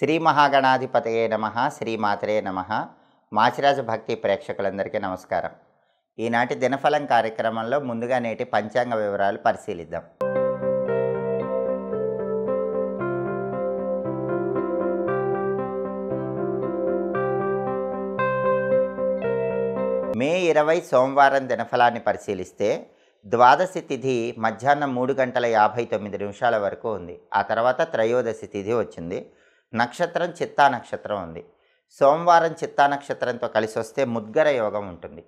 శ్రీ మహాగణాధిపతయే నమ శ్రీమాతరే నమ మాచిరాజు భక్తి ప్రేక్షకులందరికీ నమస్కారం ఈనాటి దినఫలం కార్యక్రమంలో ముందుగా నేటి పంచాంగ వివరాలు పరిశీలిద్దాం మే ఇరవై సోమవారం దినఫలాన్ని పరిశీలిస్తే ద్వాదశి తిథి మధ్యాహ్నం మూడు గంటల యాభై తొమ్మిది నిమిషాల వరకు ఉంది ఆ తర్వాత త్రయోదశి తిథి వచ్చింది నక్షత్రం చిత్తా నక్షత్రం ఉంది సోమవారం చిత్తా నక్షత్రంతో కలిసి వస్తే ముద్గర యోగం ఉంటుంది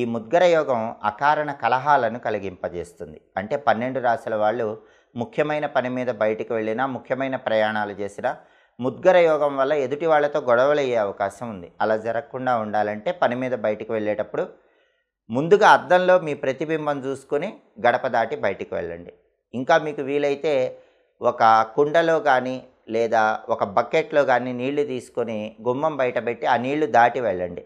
ఈ ముద్గర యోగం అకారణ కలహాలను కలిగింపజేస్తుంది అంటే పన్నెండు రాశుల వాళ్ళు ముఖ్యమైన పని మీద బయటికి వెళ్ళినా ముఖ్యమైన ప్రయాణాలు చేసినా ముద్గర యోగం వల్ల ఎదుటి వాళ్ళతో గొడవలు అయ్యే అవకాశం ఉంది అలా జరగకుండా ఉండాలంటే పని మీద బయటికి వెళ్ళేటప్పుడు ముందుగా అద్దంలో మీ ప్రతిబింబం చూసుకొని గడప దాటి బయటికి వెళ్ళండి ఇంకా మీకు వీలైతే ఒక కుండలో కానీ లేదా ఒక బకెట్లో కానీ నీళ్లు తీసుకొని గుమ్మం బయట పెట్టి ఆ నీళ్లు దాటి వెళ్ళండి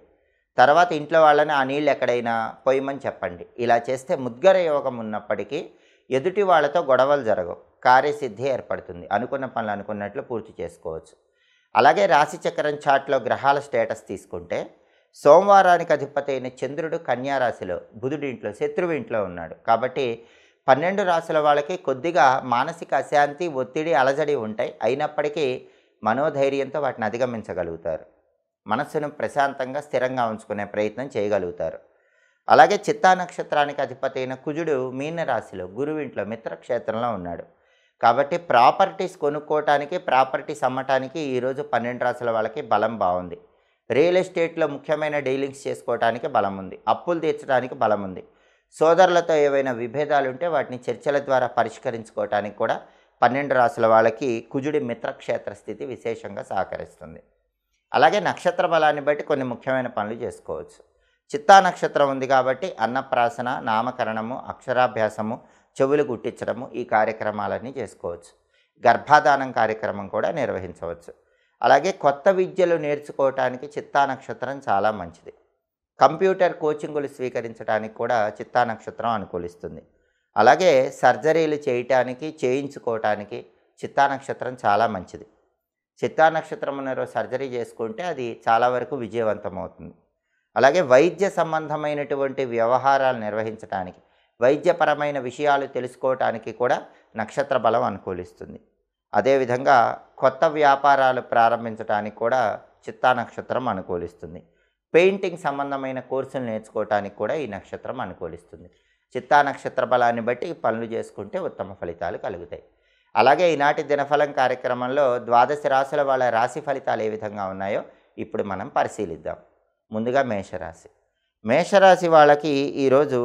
తర్వాత ఇంట్లో వాళ్ళని ఆ నీళ్ళు ఎక్కడైనా పోయమని చెప్పండి ఇలా చేస్తే ముద్గర యోగం ఉన్నప్పటికీ ఎదుటి వాళ్ళతో గొడవలు జరగవు కార్యసిద్ధి ఏర్పడుతుంది అనుకున్న పనులు అనుకున్నట్లు పూర్తి చేసుకోవచ్చు అలాగే రాశిచక్రం చాట్లో గ్రహాల స్టేటస్ తీసుకుంటే సోమవారానికి అధిపతి అయిన చంద్రుడు కన్యారాశిలో బుధుడింట్లో శత్రువు ఇంట్లో ఉన్నాడు కాబట్టి పన్నెండు రాసుల వాళ్ళకి కొద్దిగా మానసిక అశాంతి ఒత్తిడి అలజడి ఉంటాయి అయినప్పటికీ మనోధైర్యంతో వాటిని అధిగమించగలుగుతారు మనస్సును ప్రశాంతంగా స్థిరంగా ఉంచుకునే ప్రయత్నం చేయగలుగుతారు అలాగే చిత్తా నక్షత్రానికి అధిపతి అయిన కుజుడు మీనరాశిలో గురువింట్లో మిత్రక్షేత్రంలో ఉన్నాడు కాబట్టి ప్రాపర్టీస్ కొనుక్కోవటానికి ప్రాపర్టీస్ అమ్మటానికి ఈరోజు పన్నెండు రాసుల వాళ్ళకి బలం బాగుంది రియల్ ఎస్టేట్లో ముఖ్యమైన డీలింగ్స్ చేసుకోవటానికి బలం ఉంది అప్పులు తీర్చడానికి బలం ఉంది సోదరులతో ఏవైనా విభేదాలు ఉంటే వాటిని చర్చల ద్వారా పరిష్కరించుకోవటానికి కూడా పన్నెండు రాసుల వాళ్ళకి కుజుడి మిత్రక్షేత్ర స్థితి విశేషంగా సహకరిస్తుంది అలాగే నక్షత్ర బలాన్ని బట్టి కొన్ని ముఖ్యమైన పనులు చేసుకోవచ్చు చిత్తా నక్షత్రం ఉంది కాబట్టి అన్నప్రాసన నామకరణము అక్షరాభ్యాసము చెవులు గుట్టించడము ఈ కార్యక్రమాలన్నీ చేసుకోవచ్చు గర్భాధానం కార్యక్రమం కూడా నిర్వహించవచ్చు అలాగే కొత్త విద్యలు నేర్చుకోవటానికి చిత్తా నక్షత్రం చాలా మంచిది కంప్యూటర్ కోచింగులు స్వీకరించడానికి కూడా చిత్తా నక్షత్రం అనుకూలిస్తుంది అలాగే సర్జరీలు చేయటానికి చేయించుకోవటానికి చిత్తా నక్షత్రం చాలా మంచిది చిత్తా నక్షత్రం ఉన్నారో సర్జరీ చేసుకుంటే అది చాలా వరకు విజయవంతం అవుతుంది అలాగే వైద్య సంబంధమైనటువంటి వ్యవహారాలు నిర్వహించడానికి వైద్యపరమైన విషయాలు తెలుసుకోవటానికి కూడా నక్షత్ర బలం అనుకూలిస్తుంది అదేవిధంగా కొత్త వ్యాపారాలు ప్రారంభించడానికి కూడా చిత్తా నక్షత్రం అనుకూలిస్తుంది పెయింటింగ్ సంబంధమైన కోర్సులు నేర్చుకోవటానికి కూడా ఈ నక్షత్రం అనుకూలిస్తుంది చిత్తా నక్షత్ర బలాన్ని బట్టి పనులు చేసుకుంటే ఉత్తమ ఫలితాలు కలుగుతాయి అలాగే ఈనాటి దినఫలం కార్యక్రమంలో ద్వాదశ రాశుల వాళ్ళ రాశి ఫలితాలు ఏ విధంగా ఉన్నాయో ఇప్పుడు మనం పరిశీలిద్దాం ముందుగా మేషరాశి మేషరాశి వాళ్ళకి ఈరోజు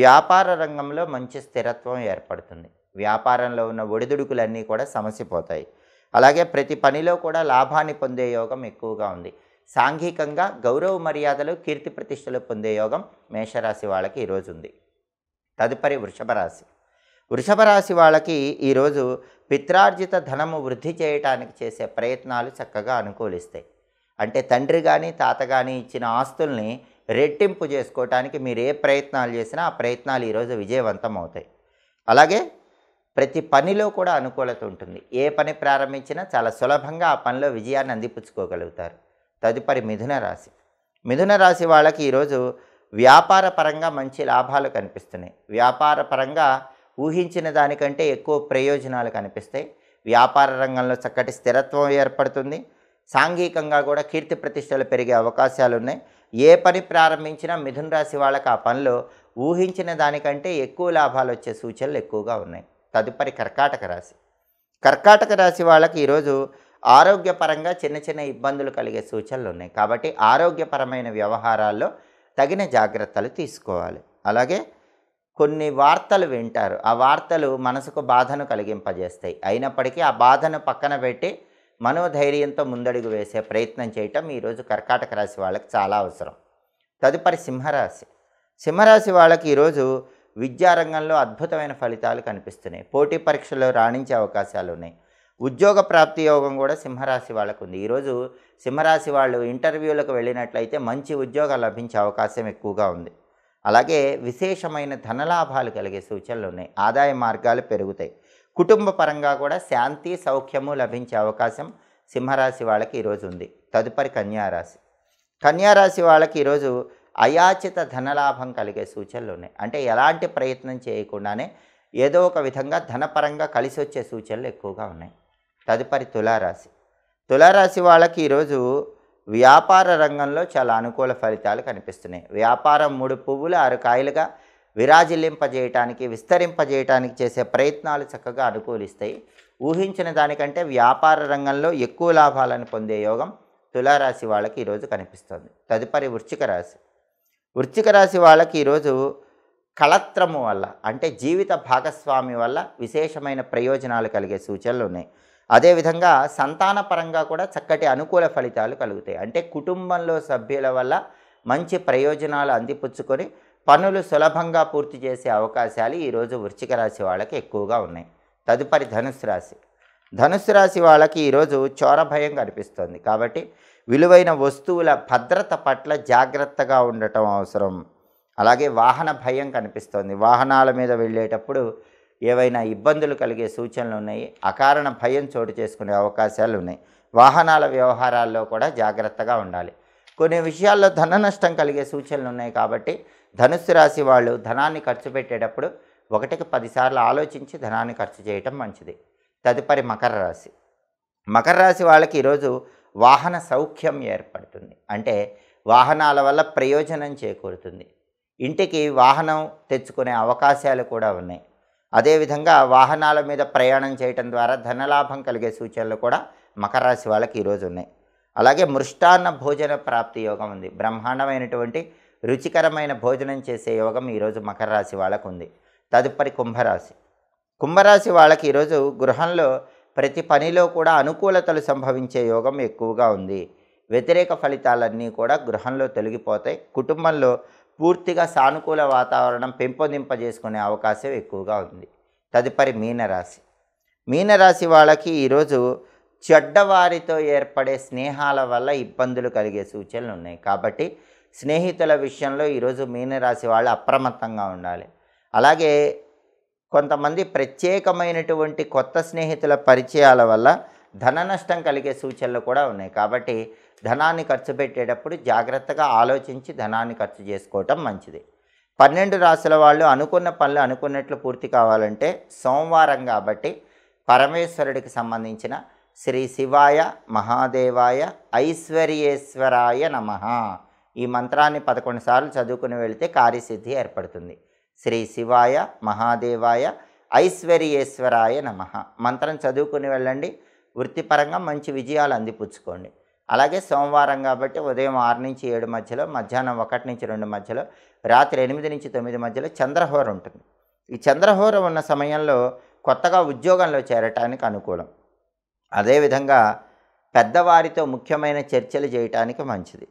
వ్యాపార రంగంలో మంచి స్థిరత్వం ఏర్పడుతుంది వ్యాపారంలో ఉన్న ఒడిదుడుకులన్నీ కూడా సమసిపోతాయి అలాగే ప్రతి పనిలో కూడా లాభాన్ని పొందే యోగం ఎక్కువగా ఉంది సాంఘికంగా గౌరవ మర్యాదలు కీర్తి ప్రతిష్టలు పొందే యోగం మేషరాశి వాళ్ళకి ఈరోజు ఉంది తదుపరి వృషభ రాశి వృషభ రాశి వాళ్ళకి ఈరోజు పిత్రార్జిత ధనము వృద్ధి చేయటానికి చేసే ప్రయత్నాలు చక్కగా అనుకూలిస్తాయి అంటే తండ్రి కానీ తాత కానీ ఇచ్చిన ఆస్తుల్ని రెట్టింపు చేసుకోవటానికి మీరు ఏ ప్రయత్నాలు చేసినా ఆ ప్రయత్నాలు ఈరోజు విజయవంతం అవుతాయి అలాగే ప్రతి పనిలో కూడా అనుకూలత ఉంటుంది ఏ పని ప్రారంభించినా చాలా సులభంగా ఆ పనిలో విజయాన్ని అందిపుచ్చుకోగలుగుతారు తదుపరి మిథున రాశి మిథున రాశి వాళ్ళకి ఈరోజు వ్యాపార పరంగా మంచి లాభాలు కనిపిస్తున్నాయి వ్యాపార పరంగా ఊహించిన దానికంటే ఎక్కువ ప్రయోజనాలు కనిపిస్తాయి వ్యాపార రంగంలో చక్కటి స్థిరత్వం ఏర్పడుతుంది సాంఘికంగా కూడా కీర్తి ప్రతిష్టలు పెరిగే అవకాశాలు ఉన్నాయి ఏ పని ప్రారంభించినా మిథున రాశి వాళ్ళకి ఆ పనిలో ఊహించిన దానికంటే ఎక్కువ లాభాలు వచ్చే సూచనలు ఎక్కువగా ఉన్నాయి తదుపరి కర్కాటక రాశి కర్కాటక రాశి వాళ్ళకి ఈరోజు ఆరోగ్యపరంగా చిన్న చిన్న ఇబ్బందులు కలిగే సూచనలు ఉన్నాయి కాబట్టి ఆరోగ్యపరమైన వ్యవహారాల్లో తగిన జాగ్రత్తలు తీసుకోవాలి అలాగే కొన్ని వార్తలు వింటారు ఆ వార్తలు మనసుకు బాధను కలిగింపజేస్తాయి అయినప్పటికీ ఆ బాధను పక్కన పెట్టి మనోధైర్యంతో ముందడుగు వేసే ప్రయత్నం చేయటం ఈరోజు కర్కాటక రాశి వాళ్ళకి చాలా అవసరం తదుపరి సింహరాశి సింహరాశి వాళ్ళకి ఈరోజు విద్యారంగంలో అద్భుతమైన ఫలితాలు కనిపిస్తున్నాయి పోటీ పరీక్షల్లో రాణించే అవకాశాలు ఉన్నాయి ఉద్యోగ ప్రాప్తి యోగం కూడా సింహరాశి వాళ్ళకు ఉంది ఈరోజు సింహరాశి వాళ్ళు ఇంటర్వ్యూలకు వెళ్ళినట్లయితే మంచి ఉద్యోగాలు లభించే అవకాశం ఎక్కువగా ఉంది అలాగే విశేషమైన ధనలాభాలు కలిగే సూచనలు ఉన్నాయి ఆదాయ మార్గాలు పెరుగుతాయి కుటుంబ పరంగా కూడా శాంతి సౌఖ్యము లభించే అవకాశం సింహరాశి వాళ్ళకి ఈరోజు ఉంది తదుపరి కన్యారాశి కన్యారాశి వాళ్ళకి ఈరోజు అయాచిత ధనలాభం కలిగే సూచనలు ఉన్నాయి అంటే ఎలాంటి ప్రయత్నం చేయకుండానే ఏదో ఒక విధంగా ధనపరంగా కలిసి వచ్చే సూచనలు ఎక్కువగా ఉన్నాయి తదుపరి తులారాశి తులారాశి వాళ్ళకి ఈరోజు వ్యాపార రంగంలో చాలా అనుకూల ఫలితాలు కనిపిస్తున్నాయి వ్యాపారం మూడు పువ్వులు ఆరు కాయలుగా విరాజిల్లింపజేయటానికి విస్తరింపజేయటానికి చేసే ప్రయత్నాలు చక్కగా అనుకూలిస్తాయి ఊహించిన దానికంటే వ్యాపార రంగంలో ఎక్కువ లాభాలను పొందే యోగం తులారాశి వాళ్ళకి ఈరోజు కనిపిస్తుంది తదుపరి వృశ్చిక రాశి వృశ్చిక రాశి వాళ్ళకి ఈరోజు కళత్రము వల్ల అంటే జీవిత భాగస్వామి వల్ల విశేషమైన ప్రయోజనాలు కలిగే సూచనలు ఉన్నాయి అదేవిధంగా సంతాన పరంగా కూడా చక్కటి అనుకూల ఫలితాలు కలుగుతాయి అంటే కుటుంబంలో సభ్యుల వల్ల మంచి ప్రయోజనాలు అందిపుచ్చుకొని పనులు సులభంగా పూర్తి చేసే అవకాశాలు ఈరోజు వృశ్చిక రాశి వాళ్ళకి ఎక్కువగా ఉన్నాయి తదుపరి ధనుసు రాశి ధనుసు రాశి వాళ్ళకి ఈరోజు చోర భయం కనిపిస్తుంది కాబట్టి విలువైన వస్తువుల భద్రత పట్ల జాగ్రత్తగా ఉండటం అవసరం అలాగే వాహన భయం కనిపిస్తోంది వాహనాల మీద వెళ్ళేటప్పుడు ఏవైనా ఇబ్బందులు కలిగే సూచనలు ఉన్నాయి అకారణ భయం చోటు చేసుకునే అవకాశాలు ఉన్నాయి వాహనాల వ్యవహారాల్లో కూడా జాగ్రత్తగా ఉండాలి కొన్ని విషయాల్లో ధన నష్టం కలిగే సూచనలు ఉన్నాయి కాబట్టి ధనుస్సు రాశి వాళ్ళు ధనాన్ని ఖర్చు పెట్టేటప్పుడు ఒకటికి పదిసార్లు ఆలోచించి ధనాన్ని ఖర్చు చేయటం మంచిది తదుపరి మకర రాశి మకర రాశి వాళ్ళకి ఈరోజు వాహన సౌఖ్యం ఏర్పడుతుంది అంటే వాహనాల వల్ల ప్రయోజనం చేకూరుతుంది ఇంటికి వాహనం తెచ్చుకునే అవకాశాలు కూడా ఉన్నాయి అదేవిధంగా వాహనాల మీద ప్రయాణం చేయటం ద్వారా ధనలాభం కలిగే సూచనలు కూడా మకర రాశి వాళ్ళకి ఈరోజు ఉన్నాయి అలాగే మృష్టాన్న భోజన ప్రాప్తి యోగం ఉంది బ్రహ్మాండమైనటువంటి రుచికరమైన భోజనం చేసే యోగం ఈరోజు మకర రాశి వాళ్ళకు ఉంది తదుపరి కుంభరాశి కుంభరాశి వాళ్ళకి ఈరోజు గృహంలో ప్రతి పనిలో కూడా అనుకూలతలు సంభవించే యోగం ఎక్కువగా ఉంది వ్యతిరేక ఫలితాలన్నీ కూడా గృహంలో తొలగిపోతాయి కుటుంబంలో పూర్తిగా సానుకూల వాతావరణం పెంపొందింపజేసుకునే అవకాశం ఎక్కువగా ఉంది తదుపరి మీనరాశి మీనరాశి వాళ్ళకి ఈరోజు చెడ్డవారితో ఏర్పడే స్నేహాల వల్ల ఇబ్బందులు కలిగే సూచనలు ఉన్నాయి కాబట్టి స్నేహితుల విషయంలో ఈరోజు మీనరాశి వాళ్ళు అప్రమత్తంగా ఉండాలి అలాగే కొంతమంది ప్రత్యేకమైనటువంటి కొత్త స్నేహితుల పరిచయాల వల్ల ధన నష్టం కలిగే సూచనలు కూడా ఉన్నాయి కాబట్టి ధనాన్ని ఖర్చు పెట్టేటప్పుడు జాగ్రత్తగా ఆలోచించి ధనాన్ని ఖర్చు చేసుకోవటం మంచిది పన్నెండు రాసుల వాళ్ళు అనుకున్న పనులు అనుకున్నట్లు పూర్తి కావాలంటే సోమవారం కాబట్టి పరమేశ్వరుడికి సంబంధించిన శ్రీ శివాయ మహాదేవాయ ఐశ్వర్యేశ్వరాయ నమ ఈ మంత్రాన్ని పదకొండు సార్లు చదువుకుని వెళితే కార్యసిద్ధి ఏర్పడుతుంది శ్రీ శివాయ మహాదేవాయ ఐశ్వర్యేశ్వరాయ నమ మంత్రం చదువుకుని వెళ్ళండి వృత్తిపరంగా మంచి విజయాలు అందిపుచ్చుకోండి అలాగే సోమవారం కాబట్టి ఉదయం ఆరు నుంచి ఏడు మధ్యలో మధ్యాహ్నం ఒకటి నుంచి రెండు మధ్యలో రాత్రి ఎనిమిది నుంచి తొమ్మిది మధ్యలో చంద్రహోర ఉంటుంది ఈ చంద్రహోర ఉన్న సమయంలో కొత్తగా ఉద్యోగంలో చేరటానికి అనుకూలం అదేవిధంగా పెద్దవారితో ముఖ్యమైన చర్చలు చేయటానికి మంచిది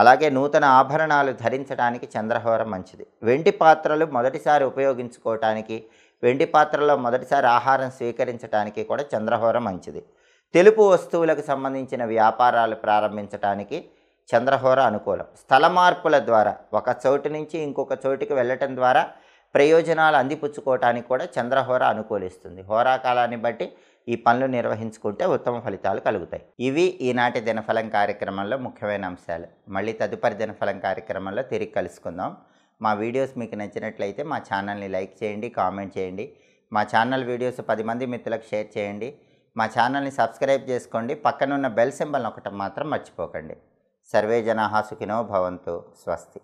అలాగే నూతన ఆభరణాలు ధరించడానికి చంద్రహోరం మంచిది వెండి పాత్రలు మొదటిసారి ఉపయోగించుకోవటానికి వెండి పాత్రలో మొదటిసారి ఆహారం స్వీకరించడానికి కూడా చంద్రహోరం మంచిది తెలుపు వస్తువులకు సంబంధించిన వ్యాపారాలు ప్రారంభించడానికి చంద్రహోర అనుకూలం స్థల మార్పుల ద్వారా ఒక చోటు నుంచి ఇంకొక చోటికి వెళ్ళటం ద్వారా ప్రయోజనాలు అందిపుచ్చుకోవటానికి కూడా చంద్రహోర అనుకూలిస్తుంది హోరాకాలాన్ని బట్టి ఈ పనులు నిర్వహించుకుంటే ఉత్తమ ఫలితాలు కలుగుతాయి ఇవి ఈనాటి దినఫలం కార్యక్రమంలో ముఖ్యమైన అంశాలు మళ్ళీ తదుపరి దినఫలం కార్యక్రమంలో తిరిగి కలుసుకుందాం మా వీడియోస్ మీకు నచ్చినట్లయితే మా ఛానల్ని లైక్ చేయండి కామెంట్ చేయండి మా ఛానల్ వీడియోస్ పది మంది మిత్రులకు షేర్ చేయండి మా ఛానల్ని సబ్స్క్రైబ్ చేసుకోండి పక్కనున్న బెల్ సింబల్ ఒకటి మాత్రం మర్చిపోకండి సర్వే జనాహా సుఖినో భవంతు స్వస్తి